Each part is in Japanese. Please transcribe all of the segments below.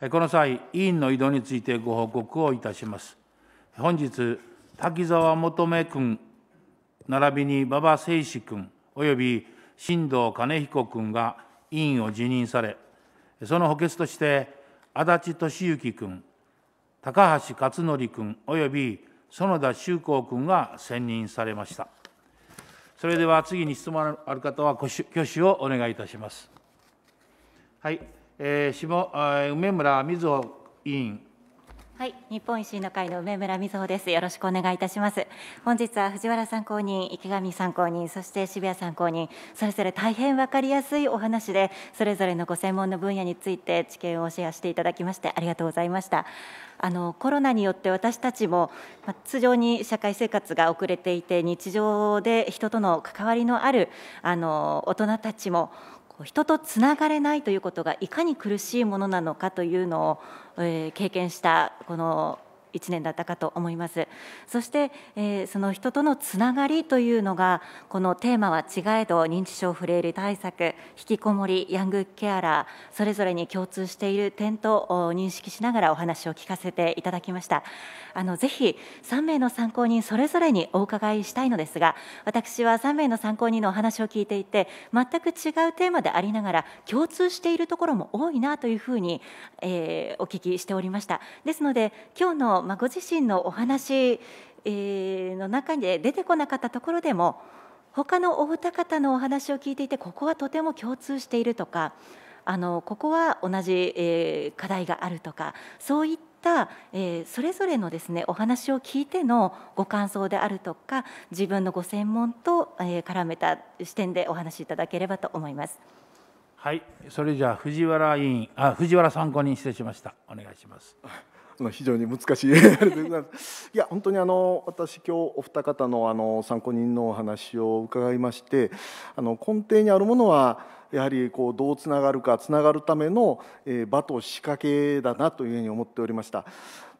この際、委員の移動についてご報告をいたします。本日、滝沢求君、並びに馬場誠司君、および新藤兼彦君が委員を辞任され、その補欠として、足立俊之君、高橋克典君、および園田修子君が選任されました。それでは次に質問ある方は挙手をお願いいたします。はい。えー、下梅村瑞穂委員。はい、日本維新の会の梅村瑞穂です。よろしくお願いいたします。本日は藤原参考人、池上参考人、そして渋谷参考人、それぞれ大変わかりやすいお話で、それぞれのご専門の分野について知見をシェアしていただきましてありがとうございました。あのコロナによって私たちも、ま、通常に社会生活が遅れていて日常で人との関わりのあるあの大人たちも人とつながれないということがいかに苦しいものなのかというのを、え経験したこの1年だったかと思いますそして、えー、その人とのつながりというのがこのテーマは違えど認知症フレイル対策引きこもりヤングケアラーそれぞれに共通している点と認識しながらお話を聞かせていただきましたあのぜひ3名の参考人それぞれにお伺いしたいのですが私は3名の参考人のお話を聞いていて全く違うテーマでありながら共通しているところも多いなというふうに、えー、お聞きしておりましたですので今日のまあ、ご自身のお話の中で出てこなかったところでも他のお二方のお話を聞いていてここはとても共通しているとかあのここは同じ、え課題があるとかそういった、えそれぞれのですねお話を聞いてのご感想であるとか自分のご専門と、え絡めた視点でお話しいただければと思います。はい、それじゃあ藤原委員あ藤原参考人失礼しました。お願いします。まあ、非常に難しい いや本当にあの私今日お二方のあの参考人のお話を伺いましてあの根底にあるものはやはりこうどうつながるかつながるための、え場と仕掛けだなというふうに思っておりました。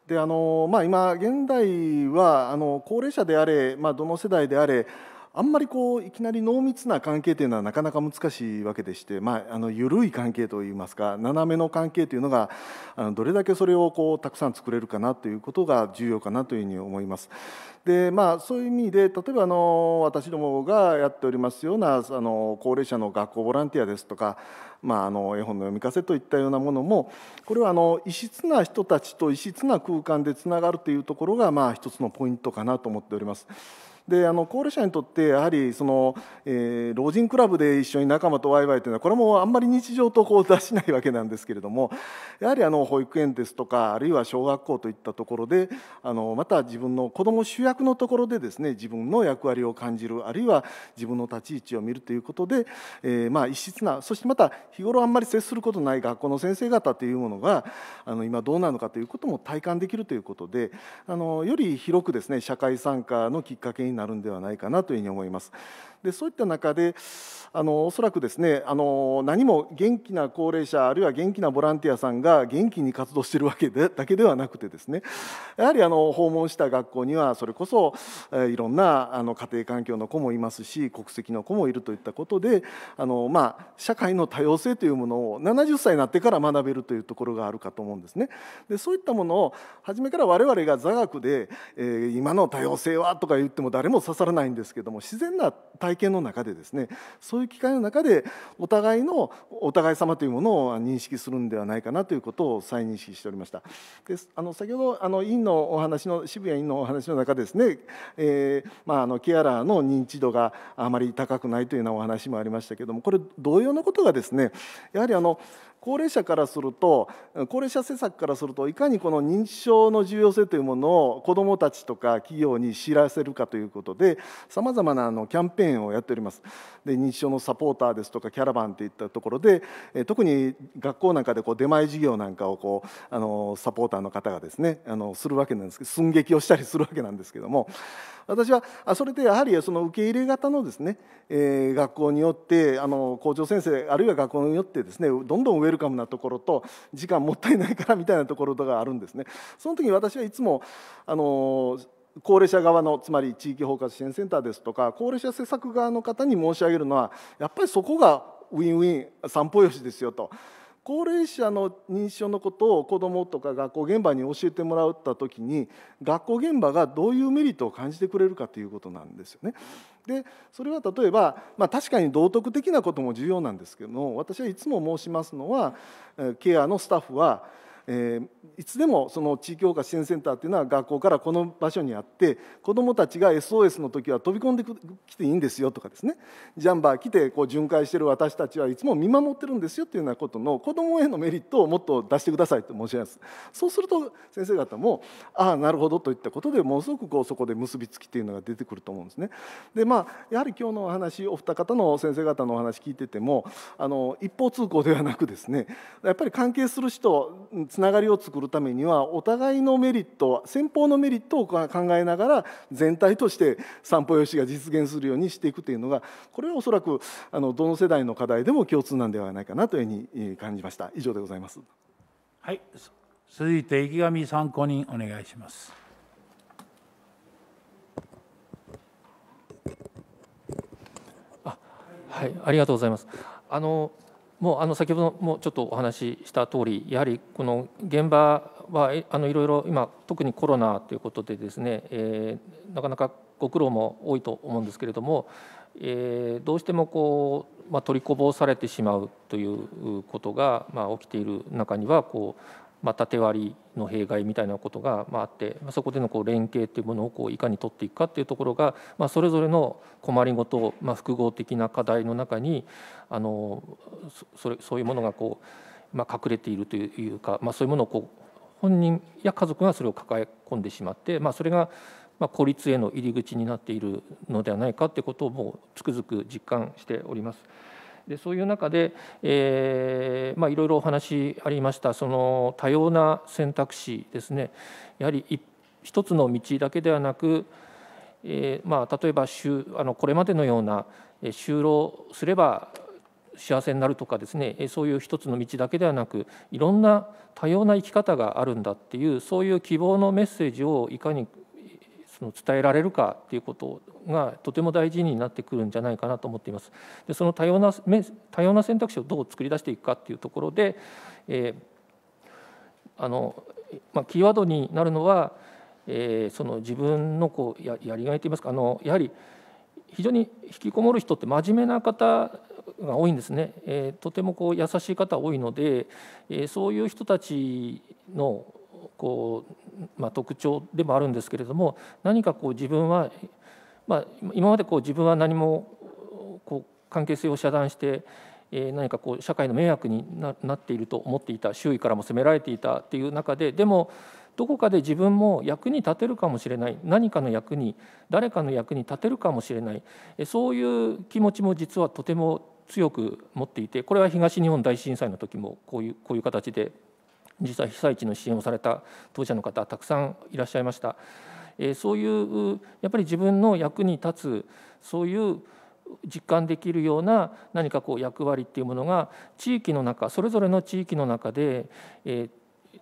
であのまあ、今現代はあの高齢者であれ、まあ、どの世代であれあんまりこういきなり濃密な関係というのはなかなか難しいわけでして、まあ、あの緩い関係といいますか斜めの関係というのがあのどれだけそれをこうたくさん作れるかなということが重要かなというふうに思います。でまあ、そういう意味で例えばあの私どもがやっておりますようなあの高齢者の学校ボランティアですとか、まあ、あの絵本の読み聞かせといったようなものもこれはあの異質な人たちと異質な空間でつながるというところが、まあ、一つのポイントかなと思っております。であの高齢者にとってやはりその、えー、老人クラブで一緒に仲間とワイワイというのはこれもあんまり日常とこう出しないわけなんですけれどもやはりあの保育園ですとかあるいは小学校といったところであのまた自分の子ども主役のところでですね自分の役割を感じるあるいは自分の立ち位置を見るということで、えー、まあ異質なそしてまた日頃あんまり接することない学校の先生方というものがあの今どうなのかということも体感できるということであのより広くですね社会参加のきっかけになるんではないかなというふうに思います。でそういった中であのおそらくですねあの何も元気な高齢者あるいは元気なボランティアさんが元気に活動しているわけでだけではなくてですねやはりあの訪問した学校にはそれこそ、いろんなあの家庭環境の子もいますし国籍の子もいるといったことであの、まあ、社会の多様性というものを70歳になってから学べるというところがあるかと思うんですね。でそういったものを初めから我々が座学で、えー、今の多様性はとか言っても誰も刺さらないんですけども自然な体験の中でですねそうそういう機会の中でお互いのお互い様というものを認識するんではないかなということを再認識しておりましたであの先ほどあの委員のお話の渋谷委員のお話の中ですね、えー、まあ、あのケアラーの認知度があまり高くないというようなお話もありましたけどもこれ同様のことがですねやはりあの高齢者からすると高齢者施策からするといかにこの認知症の重要性というものを子どもたちとか企業に知らせるかということでさまざまなあのキャンペーンをやっておりますで認知症のサポーターですとかキャラバンといったところで特に学校なんかでこう出前授業なんかをこうあのサポーターの方がですねあのするわけなんですけど寸劇をしたりするわけなんですけども私はそれでやはりその受け入れ型のですね、えー、学校によってあの校長先生あるいは学校によってですねどんどん上ェルカムなところと時間もったいないからみたいなところがあるんですね。その時に私はいつもあの高齢者側のつまり地域包括支援センターですとか高齢者施策側の方に申し上げるのはやっぱりそこがウィンウィン散歩よしですよと高齢者の認知症のことを子どもとか学校現場に教えてもらった時に学校現場がどういうメリットを感じてくれるかということなんですよね。でそれは例えば、まあ、確かに道徳的なことも重要なんですけども私はいつも申しますのはケアのスタッフはえー、いつでもその地域包括支援センターっていうのは学校からこの場所にあって子どもたちが SOS の時は飛び込んできていいんですよとかですねジャンバー来てこう巡回してる私たちはいつも見守ってるんですよっていうようなことの子どもへのメリットをもっと出してくださいと申し上げますそうすると先生方もああなるほどといったことでものすごくこうそこで結びつきっていうのが出てくると思うんですね。でまあやはり今日のお話お二方の先生方のお話聞いててもあの一方通行ではなくですねやっぱり関係する人つながりを作るためにはお互いのメリット先方のメリットを考えながら全体として散歩用紙が実現するようにしていくというのがこれはおそらくあのどの世代の課題でも共通なんではないかなというふうに感じました以上でございます。はい続いて池上参考人お願いします。あはい、ありがとうございます。あのもうあの先ほどもちょっとお話しした通りやはりこの現場はあのいろいろ今特にコロナということでですね、えー、なかなかご苦労も多いと思うんですけれども、えー、どうしてもこう、まあ、取りこぼされてしまうということが、まあ、起きている中にはこうまあ、縦割りの弊害みたいなことが、あ、って、そこでのこう連携というものをこういかに取っていくかというところが、まあ、それぞれの困りごと、まあ、複合的な課題の中にあのそれそういうものがこう、まあ、隠れているというか、まあ、そういうものをこう本人や家族がそれを抱え込んでしまって、まあ、それが孤立への入り口になっているのではないかということをもうつくづく実感しております。でそういう中で、えーまあ、いろいろお話ありましたその多様な選択肢ですねやはり一つの道だけではなく、えーまあ、例えばあのこれまでのような就労すれば幸せになるとかですねそういう一つの道だけではなくいろんな多様な生き方があるんだっていうそういう希望のメッセージをいかにその伝えられるかっていうことがとても大事になってくるんじゃないかなと思っています。でその多様な多様な選択肢をどう作り出していくかっていうところで、えー、あのまあ、キーワードになるのは、えー、その自分のこうややりがいといいますかあのやはり非常に引きこもる人って真面目な方が多いんですね、えー、とてもこう優しい方多いので、えー、そういう人たちのこう、まあ、特徴でもあるんですけれども何かこう自分は、まあ、今までこう自分は何もこう関係性を遮断して、え何かこう社会の迷惑にななっていると思っていた周囲からも責められていたっていう中ででもどこかで自分も役に立てるかもしれない何かの役に誰かの役に立てるかもしれないそういう気持ちも実はとても強く持っていてこれは東日本大震災の時もこういうこういう形で実は被災地の支援をされた当事者の方たくさんいらっしゃいました。えそういうやっぱり自分の役に立つそういう実感できるような何かこう役割っていうものが地域の中それぞれの地域の中で、え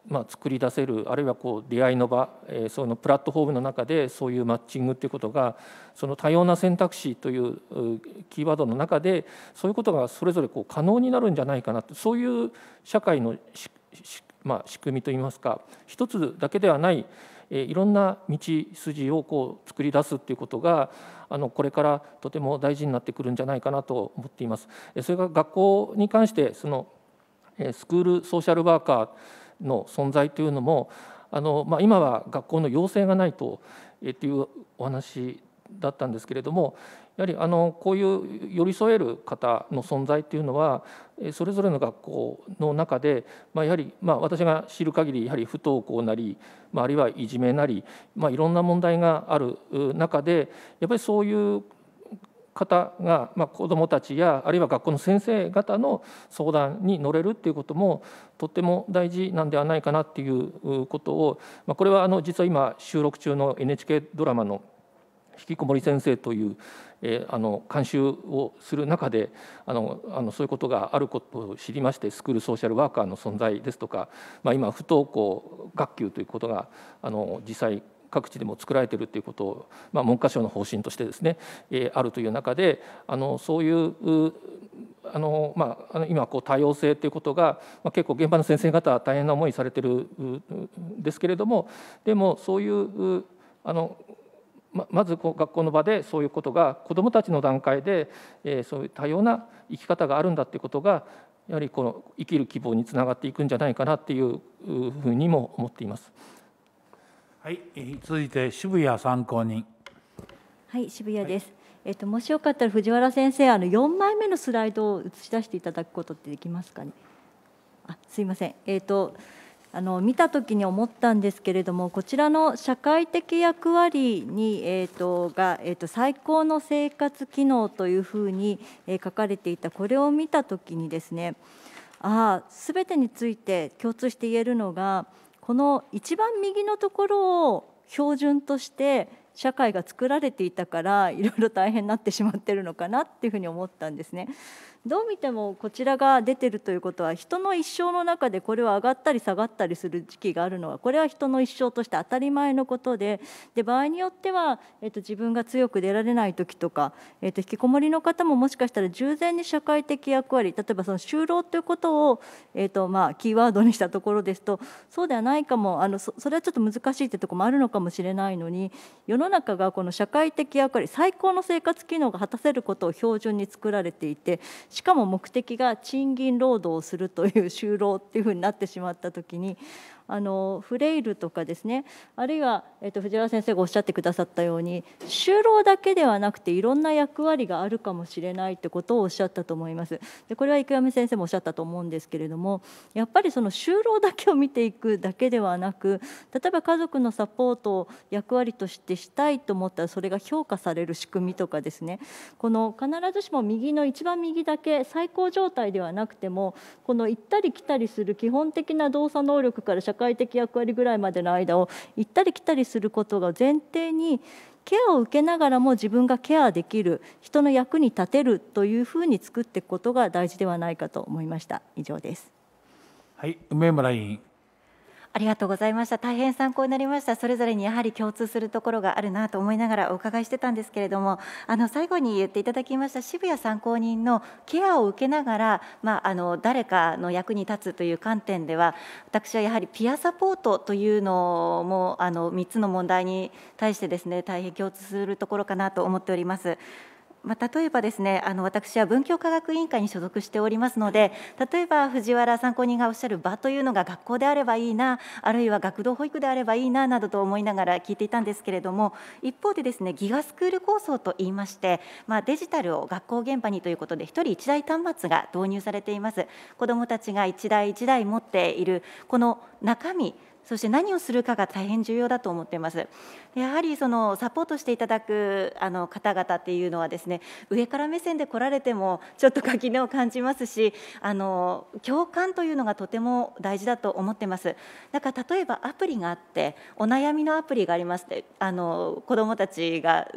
まあ、作り出せるあるいはこう出会いの場、えそのプラットフォームの中でそういうマッチングっていうことがその多様な選択肢というキーワードの中でそういうことがそれぞれこう可能になるんじゃないかなってそういう社会の仕ま仕組みといいますか一つだけではないいろんな道筋をこう作り出すっていうことがあのこれからとても大事になってくるんじゃないかなと思っています。それが学校に関してそのスクールソーシャルワーカーの存在というのもあの、まあ、今は学校の要請がないとえっていうお話だったんですけれどもやはりあのこういう寄り添える方の存在っていうのはそれぞれの学校の中で、まあ、やはり、まあ、私が知る限りやはり不登校なり、まあ、あるいはいじめなり、まあ、いろんな問題がある中でやっぱりそういう方が、まあ、子どもたちやあるいは学校の先生方の相談に乗れるっていうこともとっても大事なんではないかなっていうことを、まあ、これはあの実は今収録中の NHK ドラマの「引きこもり先生という、えー、あの監修をする中であのあのそういうことがあることを知りましてスクールソーシャルワーカーの存在ですとか、まあ、今不登校学級ということがあの実際各地でも作られているということを、まあ、文科省の方針としてですね、えー、あるという中であのそういうあのまあ、今こう多様性ということが、まあ、結構現場の先生方は大変な思いされてるんですけれどもでもそういうあのままずこう学校の場でそういうことが子どもたちの段階で、えそういう多様な生き方があるんだっていうことがやはりこの生きる希望につながっていくんじゃないかなっていうふうにも思っています。はい、続いて渋谷参考人。はい、渋谷です。はい、えっともしよかったら藤原先生、あの4枚目のスライドを映し出していただくことってできますかね。あ、すいません。えっと。あの見た時に思ったんですけれどもこちらの社会的役割に、えーとがえーと、最高の生活機能というふうに、えー、書かれていたこれを見た時にですねああ全てについて共通して言えるのがこの一番右のところを標準として社会が作られていたからいろいろ大変になってしまってるのかなっていうふうに思ったんですね。どう見てもこちらが出てるということは人の一生の中でこれは上がったり下がったりする時期があるのはこれは人の一生として当たり前のことでで場合によっては、えっと、自分が強く出られない時とか、えっと、引きこもりの方ももしかしたら従前に社会的役割例えばその就労ということを、えっとまあ、キーワードにしたところですとそうではないかもあのそれはちょっと難しいってとこもあるのかもしれないのに世の中がこの社会的役割最高の生活機能が果たせることを標準に作られていてしかも目的が賃金労働をするという就労っていうふうになってしまった時にあのフレイルとかですねあるいは、えー、と藤原先生がおっしゃってくださったように就労だけではなくていろんな役割があるかもしれないってことをおっしゃったと思います。でこれは池上先生もおっしゃったと思うんですけれどもやっぱりその就労だけを見ていくだけではなく例えば家族のサポートを役割としてしたいと思ったらそれが評価される仕組みとかですねこの必ずしも右の一番右だけ最高状態ではなくてもこの行ったり来たりする基本的な動作能力から社会的役割ぐらいまでの間を行ったり来たりすることが前提にケアを受けながらも自分がケアできる人の役に立てるというふうに作っていくことが大事ではないかと思いました以上ですはい梅村委員ありがとうございました大変参考になりましたそれぞれにやはり共通するところがあるなと思いながらお伺いしてたんですけれどもあの最後に言っていただきました渋谷参考人のケアを受けながら、まあ、あの誰かの役に立つという観点では私はやはりピアサポートというのもあの3つの問題に対してですね大変共通するところかなと思っております。まあ、例えばですねあの私は文教科学委員会に所属しておりますので例えば藤原参考人がおっしゃる場というのが学校であればいいなあるいは学童保育であればいいななどと思いながら聞いていたんですけれども一方でですねギガスクール構想といいまして、まあ、デジタルを学校現場にということで1人1台端末が導入されています子どもたちが1台1台持っているこの中身そして何をするかが大変重要だと思っていますやはりそのサポートしていただくあの方々っていうのはですね上から目線で来られてもちょっと垣根を感じますしあの共感というのがとても大事だと思ってますだから例えばアプリがあってお悩みのアプリがありますってあの子どもたちが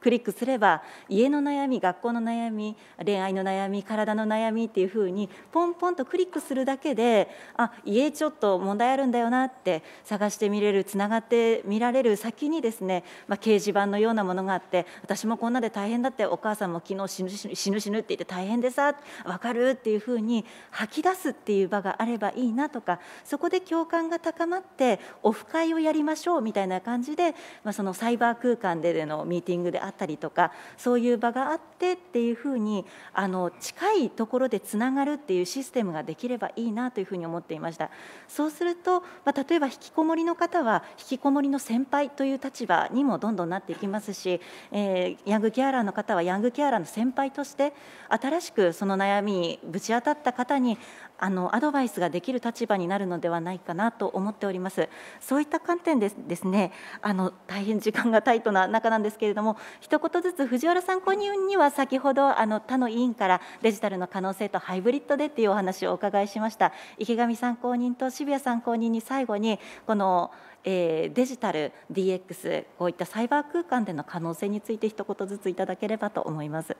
クリックすれば家の悩み学校の悩み恋愛の悩み体の悩みっていうふうにポンポンとクリックするだけであ家ちょっと問題あるんだよなって探してみれるつながって見られる先にですね、まあ、掲示板のようなものがあって私もこんなで大変だってお母さんも昨日死ぬ死ぬ死ぬって言って大変でさ分かるっていうふうに吐き出すっていう場があればいいなとかそこで共感が高まってオフ会をやりましょうみたいな感じで、まあ、そのサイバー空間でのミーティングでああったりとかそういう場があってっていうふうにあの近いところでつながるっていうシステムができればいいなというふうに思っていましたそうすると、まあ、例えば引きこもりの方は引きこもりの先輩という立場にもどんどんなっていきますし、えー、ヤングケアラーの方はヤングケアラーの先輩として新しくその悩みにぶち当たった方にあのアドバイスができる立場になるのではないかなと思っておりますそういった観点でですねあの大変時間がタイトな中なんですけれども一言ずつ藤原参考人には先ほどあの他の委員からデジタルの可能性とハイブリッドでっていうお話をお伺いしました池上参考人と渋谷参考人に最後にこのえー、デジタル DX こういったサイバー空間での可能性について一言ずついただければと思います。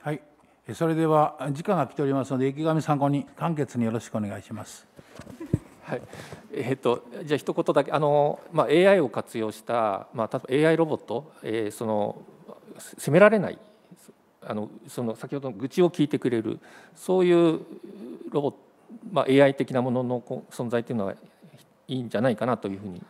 はい、それでは時間が来ておりますので、池上参考に簡潔によろしくお願いします。はい、えーと、じゃあ一言だけあの、まあ、AI を活用した、まあ、例えば AI ロボット、えー、その責められないあのその先ほどの愚痴を聞いてくれるそういうロボット、まあ、AI 的なものの存在というのはいいんじゃないかなというふうに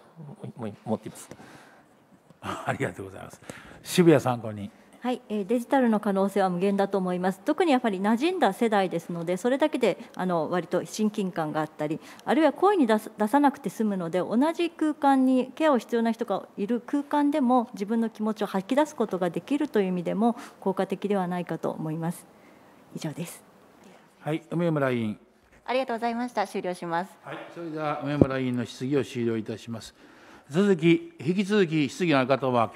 思っています。ありがとうございます。渋谷参考人はい、デジタルの可能性は無限だと思います。特にやっぱり馴染んだ世代ですので、それだけであの割と親近感があったり、あるいは声に出す出さなくて済むので、同じ空間にケアを必要な人がいる空間でも自分の気持ちを吐き出すことができるという意味でも効果的ではないかと思います。以上です。はい、梅村委員。ありがとうございました。終了します。はい、それでは梅村委員の質疑を終了いたします。続き引き続き質疑の方は。